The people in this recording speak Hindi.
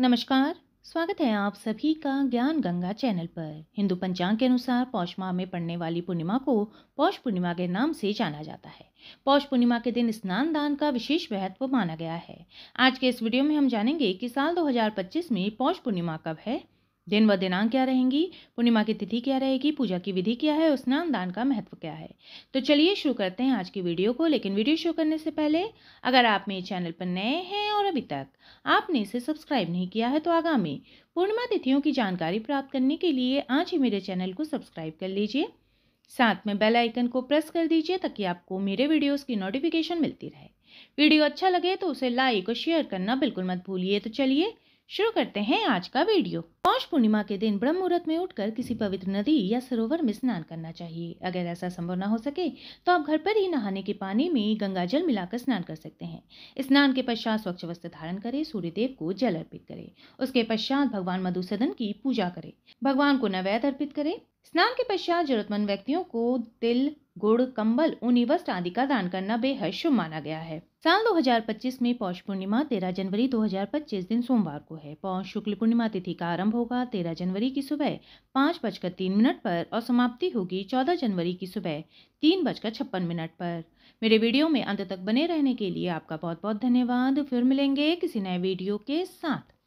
नमस्कार स्वागत है आप सभी का ज्ञान गंगा चैनल पर हिंदू पंचांग के अनुसार पौष माह में पड़ने वाली पूर्णिमा को पौष पूर्णिमा के नाम से जाना जाता है पौष पूर्णिमा के दिन स्नान दान का विशेष महत्व माना गया है आज के इस वीडियो में हम जानेंगे कि साल 2025 में पौष पूर्णिमा कब है दिन व दिनांक क्या रहेंगी पूर्णिमा की तिथि क्या रहेगी पूजा की विधि क्या है और स्नान दान का महत्व क्या है तो चलिए शुरू करते हैं आज की वीडियो को लेकिन वीडियो शुरू करने से पहले अगर आप मेरे चैनल पर नए हैं और अभी तक आपने इसे सब्सक्राइब नहीं किया है तो आगामी पूर्णिमा तिथियों की जानकारी प्राप्त करने के लिए आज ही मेरे चैनल को सब्सक्राइब कर लीजिए साथ में बेल आइकन को प्रेस कर दीजिए ताकि आपको मेरे वीडियोस की नोटिफिकेशन मिलती रहे वीडियो अच्छा लगे तो उसे लाइक और शेयर करना बिल्कुल मत भूलिए तो चलिए शुरू करते हैं आज का वीडियो पौष पूर्णिमा के दिन ब्रह्म मुहूर्त में उठकर किसी पवित्र नदी या सरोवर में स्नान करना चाहिए अगर ऐसा संभव ना हो सके तो आप घर पर ही नहाने के पानी में गंगा जल मिलाकर स्नान कर सकते हैं स्नान के पश्चात स्वच्छ वस्त्र धारण करें सूर्यदेव को जल अर्पित करें उसके पश्चात भगवान मधुसदन की पूजा करें भगवान को नवैद अर्पित करें स्नान के पश्चात जरूरतमंद व्यक्तियों को तिल गुड़ कंबल ऊनी वस्त्र आदि का दान करना बेहद शुभ माना गया है साल 2025 में पौष पूर्णिमा 13 जनवरी 2025 दिन सोमवार को है पौष शुक्ल पूर्णिमा तिथि का आरंभ होगा 13 जनवरी की सुबह पाँच बजकर तीन मिनट पर और समाप्ति होगी 14 जनवरी की सुबह तीन बजकर छप्पन मिनट पर मेरे वीडियो में अंत तक बने रहने के लिए आपका बहुत बहुत धन्यवाद फिर मिलेंगे किसी नए वीडियो के साथ